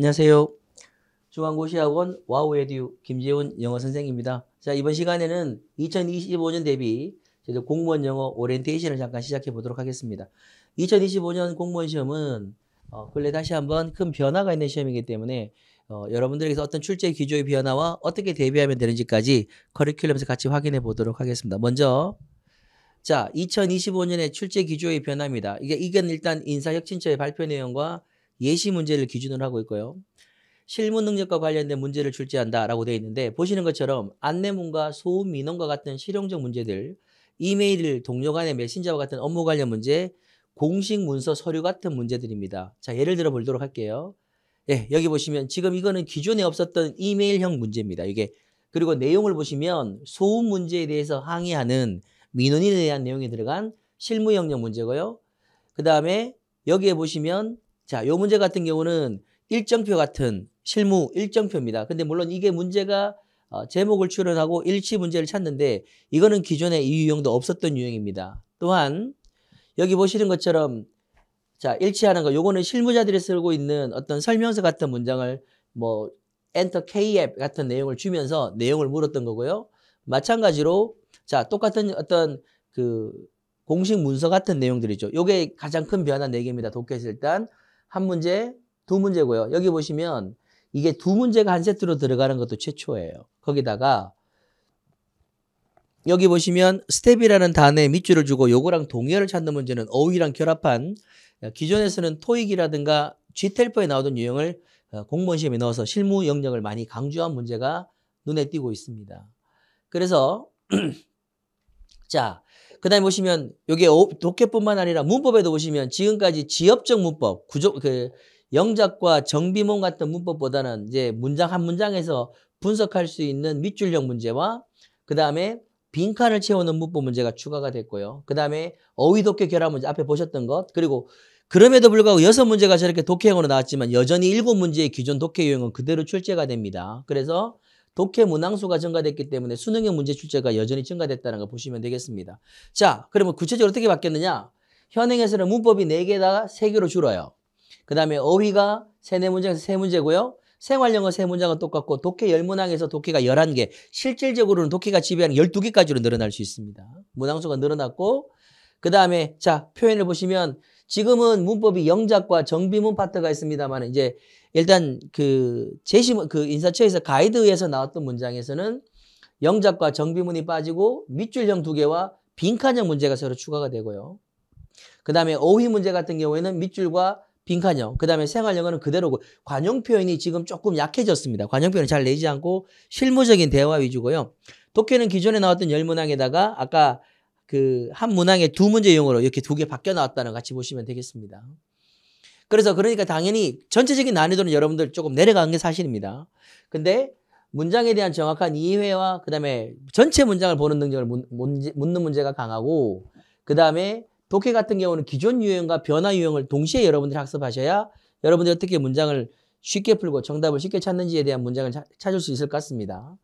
안녕하세요. 중앙고시학원 와우에듀 김재훈 영어 선생입니다. 자, 이번 시간에는 2025년 대비 저희 공무원 영어 오리엔테이션을 잠깐 시작해 보도록 하겠습니다. 2025년 공무원 시험은 어, 근래 다시 한번 큰 변화가 있는 시험이기 때문에 어, 여러분들에게서 어떤 출제 기조의 변화와 어떻게 대비하면 되는지까지 커리큘럼에서 같이 확인해 보도록 하겠습니다. 먼저 자, 2025년의 출제 기조의 변화입니다. 이게 이건 일단 인사혁신처의 발표 내용과 예시 문제를 기준으로 하고 있고요. 실무 능력과 관련된 문제를 출제한다라고 되어 있는데 보시는 것처럼 안내문과 소음 민원과 같은 실용적 문제들, 이메일 동료 간의 메신저와 같은 업무 관련 문제, 공식 문서 서류 같은 문제들입니다. 자, 예를 들어 보도록 할게요. 예, 여기 보시면 지금 이거는 기존에 없었던 이메일형 문제입니다. 이게 그리고 내용을 보시면 소음 문제에 대해서 항의하는 민원인에 대한 내용이 들어간 실무 영역 문제고요. 그 다음에 여기에 보시면 자, 요 문제 같은 경우는 일정표 같은 실무 일정표입니다. 근데 물론 이게 문제가 어, 제목을 출연하고 일치 문제를 찾는데 이거는 기존에 이 유형도 없었던 유형입니다. 또한 여기 보시는 것처럼 자, 일치하는 거 요거는 실무자들이 쓰고 있는 어떤 설명서 같은 문장을 뭐 엔터 K앱 같은 내용을 주면서 내용을 물었던 거고요. 마찬가지로 자, 똑같은 어떤 그 공식 문서 같은 내용들이죠. 요게 가장 큰 변화 4개입니다. 독해에서 일단 한 문제, 두 문제고요. 여기 보시면 이게 두 문제가 한 세트로 들어가는 것도 최초예요. 거기다가 여기 보시면 스텝이라는 단어에 밑줄을 주고 요거랑 동의어를 찾는 문제는 어휘랑 결합한 기존에서는 토익이라든가 G텔퍼에 나오던 유형을 어, 공무원 시험에 넣어서 실무 영역을 많이 강조한 문제가 눈에 띄고 있습니다. 그래서 자그 다음에 보시면 여기 독해뿐만 아니라 문법에도 보시면 지금까지 지엽적 문법, 구조, 그 영작과 정비문 같은 문법보다는 이제 문장 한 문장에서 분석할 수 있는 밑줄형 문제와 그 다음에 빈칸을 채우는 문법 문제가 추가가 됐고요. 그 다음에 어휘 독해 결합 문제 앞에 보셨던 것 그리고 그럼에도 불구하고 여섯 문제가 저렇게 독해형으로 나왔지만 여전히 일곱 문제의 기존 독해 유형은 그대로 출제가 됩니다. 그래서 독해 문항수가 증가됐기 때문에 수능형 문제 출제가 여전히 증가됐다는 거 보시면 되겠습니다. 자, 그러면 구체적으로 어떻게 바뀌었느냐? 현행에서는 문법이 4개에다가 3개로 줄어요. 그 다음에 어휘가 3, 4문제에서 3문제고요. 생활영어 3문장은 똑같고 독해 10문항에서 독해가 11개, 실질적으로는 독해가 지배하는 12개까지로 늘어날 수 있습니다. 문항수가 늘어났고 그 다음에 자 표현을 보시면 지금은 문법이 영작과 정비문 파트가 있습니다만 이제 일단 그 제시 그 인사처에서 가이드에서 나왔던 문장에서는 영작과 정비문이 빠지고 밑줄형 두 개와 빈칸형 문제가 서로 추가가 되고요. 그 다음에 어휘 문제 같은 경우에는 밑줄과 빈칸형, 그 다음에 생활영어는 그대로고 관용 표현이 지금 조금 약해졌습니다. 관용 표현을 잘 내지 않고 실무적인 대화 위주고요. 독해는 기존에 나왔던 열문항에다가 아까 그한문항에두 문제 용으로 이렇게 두 개 바뀌어 나왔다는 같이 보시면 되겠습니다. 그래서 그러니까 당연히 전체적인 난이도는 여러분들 조금 내려간 게 사실입니다. 근데 문장에 대한 정확한 이해와 그다음에 전체 문장을 보는 능력을 문제, 묻는 문제가 강하고 그다음에 독해 같은 경우는 기존 유형과 변화 유형을 동시에 여러분들이 학습하셔야 여러분들이 어떻게 문장을 쉽게 풀고 정답을 쉽게 찾는지에 대한 문장을 찾을 수 있을 것 같습니다.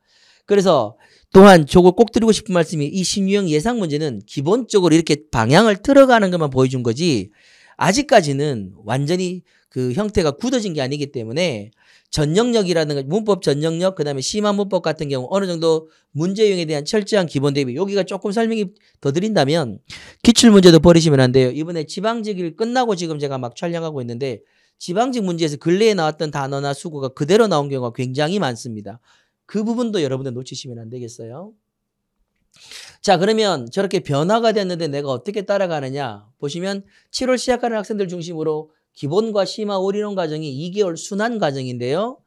그래서 또한 조금 꼭 드리고 싶은 말씀이 이 신유형 예상 문제는 기본적으로 이렇게 방향을 틀어가는 것만 보여준 거지 아직까지는 완전히 그 형태가 굳어진 게 아니기 때문에 전영력이라든가 문법 전영력 그다음에 심한 문법 같은 경우 어느 정도 문제형에 대한 철저한 기본 대비 여기가 조금 설명이 더 드린다면 기출 문제도 버리시면 안 돼요. 이번에 지방직을 끝나고 지금 제가 막 촬영하고 있는데 지방직 문제에서 근래에 나왔던 단어나 수고가 그대로 나온 경우가 굉장히 많습니다. 그 부분도 여러분들 놓치시면 안 되겠어요. 자, 그러면 저렇게 변화가 됐는데 내가 어떻게 따라가느냐? 보시면 7월 시작하는 학생들 중심으로 기본과 심화 올인원 과정이 2개월 순환 과정인데요.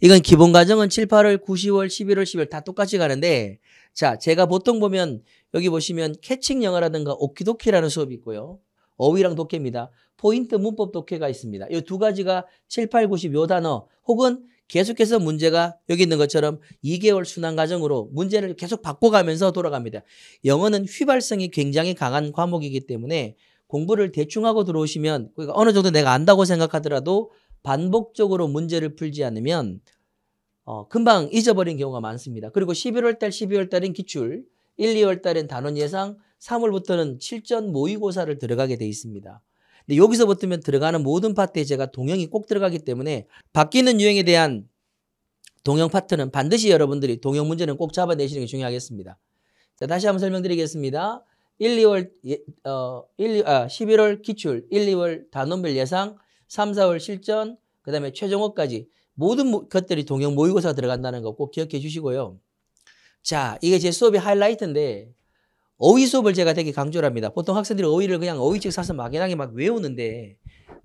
이건 기본 과정은 7, 8월, 9, 10월, 11월, 12월 다 똑같이 가는데 자, 제가 보통 보면 여기 보시면 캐칭 영어라든가 오키도키라는 수업이 있고요. 어휘랑 독해입니다. 포인트 문법 독해가 있습니다. 이 두 가지가 7, 8, 90요 단어 혹은 계속해서 문제가 여기 있는 것처럼 2개월 순환 과정으로 문제를 계속 바꿔가면서 돌아갑니다. 영어는 휘발성이 굉장히 강한 과목이기 때문에 공부를 대충 하고 들어오시면 그러니까 어느 정도 내가 안다고 생각하더라도 반복적으로 문제를 풀지 않으면 어, 금방 잊어버린 경우가 많습니다. 그리고 11월 달, 12월 달인 기출, 1, 2월 달엔 단원 예상, 3월부터는 실전 모의고사를 들어가게 돼 있습니다. 근데 여기서버티면 들어가는 모든 파트에 제가 동영이 꼭 들어가기 때문에 바뀌는 유행에 대한 동영 파트는 반드시 여러분들이 동영 문제는 꼭 잡아내시는 게 중요하겠습니다. 자, 다시 한번 설명드리겠습니다. 1, 2월, 예, 어, 1, 아, 11월 기출, 1, 2월 단원별 예상, 3, 4월 실전, 그 다음에 최종어까지 모든 것들이 동영 모의고사 들어간다는 거 꼭 기억해 주시고요. 자, 이게 제 수업의 하이라이트인데 어휘 수업을 제가 되게 강조를 합니다. 보통 학생들이 어휘를 그냥 어휘책 사서 막연하게 막 외우는데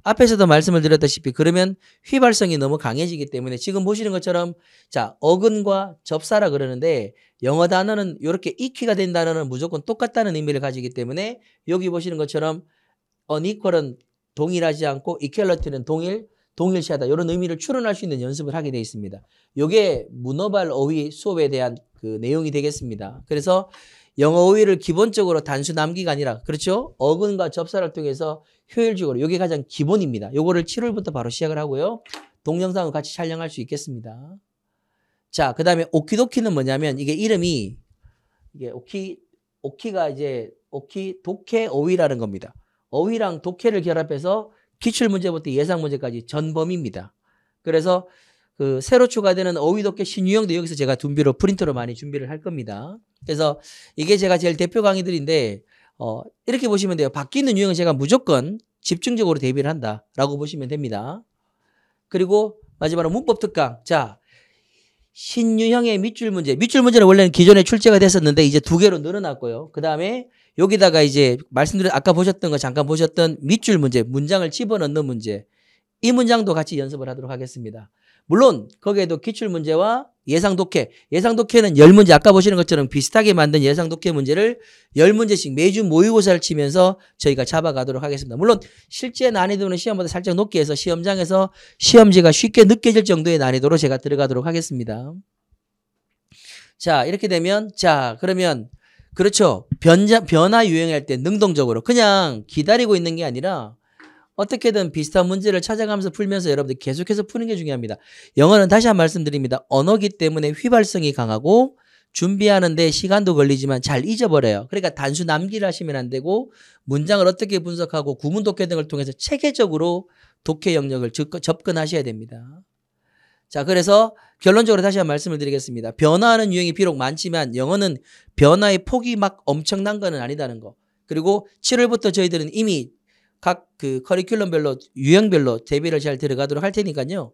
앞에서도 말씀을 드렸다시피 그러면 휘발성이 너무 강해지기 때문에 지금 보시는 것처럼 자 어근과 접사라 그러는데 영어 단어는 이렇게 익히가 된 단어는 무조건 똑같다는 의미를 가지기 때문에 여기 보시는 것처럼 unequal은 동일하지 않고 equality는 동일, 동일시하다 이런 의미를 추론할 수 있는 연습을 하게 되어 있습니다. 이게 문어발 어휘 수업에 대한 그 내용이 되겠습니다. 그래서 영어 오일을 기본적으로 단수 남기가 아니라 그렇죠? 어근과 접사를 통해서 효율적으로 이게 가장 기본입니다. 요거를 7월부터 바로 시작을 하고요. 동영상을 같이 촬영할 수 있겠습니다. 자, 그 다음에 오키도키는 뭐냐면 이게 이름이 이게 오키 오키가 이제 오키 독해 어이라는 겁니다. 어휘랑 독해를 결합해서 기출 문제부터 예상 문제까지 전범입니다. 그래서 그 새로 추가되는 어휘독해 신유형도 여기서 제가 준비로 프린터로 많이 준비를 할 겁니다. 그래서 이게 제가 제일 대표 강의들인데 어, 이렇게 보시면 돼요. 바뀌는 유형은 제가 무조건 집중적으로 대비를 한다라고 보시면 됩니다. 그리고 마지막으로 문법 특강. 자, 신유형의 밑줄 문제. 밑줄 문제는 원래는 기존에 출제가 됐었는데 이제 두 개로 늘어났고요. 그 다음에 여기다가 이제 말씀드린 아까 보셨던 거 잠깐 보셨던 밑줄 문제, 문장을 집어넣는 문제. 이 문장도 같이 연습을 하도록 하겠습니다. 물론 거기에도 기출 문제와 예상 독해. 예상 독해는 열문제 아까 보시는 것처럼 비슷하게 만든 예상 독해 문제를 열문제씩 매주 모의고사를 치면서 저희가 잡아가도록 하겠습니다. 물론 실제 난이도는 시험보다 살짝 높게 해서 시험장에서 시험지가 쉽게 느껴질 정도의 난이도로 제가 들어가도록 하겠습니다. 자, 이렇게 되면 자, 그러면 그렇죠. 변자, 변화 유행할 때 능동적으로 그냥 기다리고 있는 게 아니라 어떻게든 비슷한 문제를 찾아가면서 풀면서 여러분들 계속해서 푸는 게 중요합니다. 영어는 다시 한 번 말씀드립니다. 언어기 때문에 휘발성이 강하고 준비하는데 시간도 걸리지만 잘 잊어버려요. 그러니까 단순 암기를 하시면 안 되고 문장을 어떻게 분석하고 구문 독해 등을 통해서 체계적으로 독해 영역을 접근하셔야 됩니다. 자, 그래서 결론적으로 다시 한 번 말씀을 드리겠습니다. 변화하는 유형이 비록 많지만 영어는 변화의 폭이 막 엄청난 것은 아니다는 거. 그리고 7월부터 저희들은 이미 각그 커리큘럼별로 유형별로 대비를 잘 들어가도록 할 테니까요.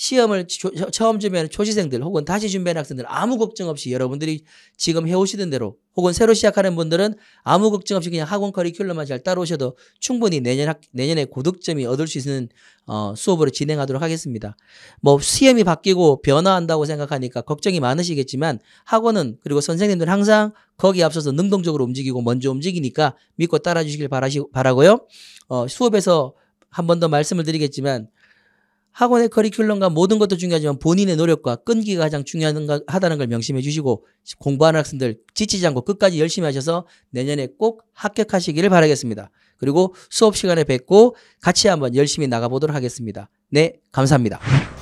시험을 조, 처음 준비하는 초시생들 혹은 다시 준비하는 학생들 아무 걱정 없이 여러분들이 지금 해오시던 대로 혹은 새로 시작하는 분들은 아무 걱정 없이 그냥 학원 커리큘럼만 잘 따라오셔도 충분히 내년 학, 내년에 고득점이 얻을 수 있는 어, 수업으로 진행하도록 하겠습니다. 뭐 시험이 바뀌고 변화한다고 생각하니까 걱정이 많으시겠지만 학원은 그리고 선생님들 항상 거기에 앞서서 능동적으로 움직이고 먼저 움직이니까 믿고 따라주시길 바라시, 바라고요. 어, 수업에서 한 번 더 말씀을 드리겠지만 학원의 커리큘럼과 모든 것도 중요하지만 본인의 노력과 끈기가 가장 중요하다는 걸 명심해 주시고 공부하는 학생들 지치지 않고 끝까지 열심히 하셔서 내년에 꼭 합격하시기를 바라겠습니다. 그리고 수업 시간에 뵙고 같이 한번 열심히 나가보도록 하겠습니다. 네, 감사합니다.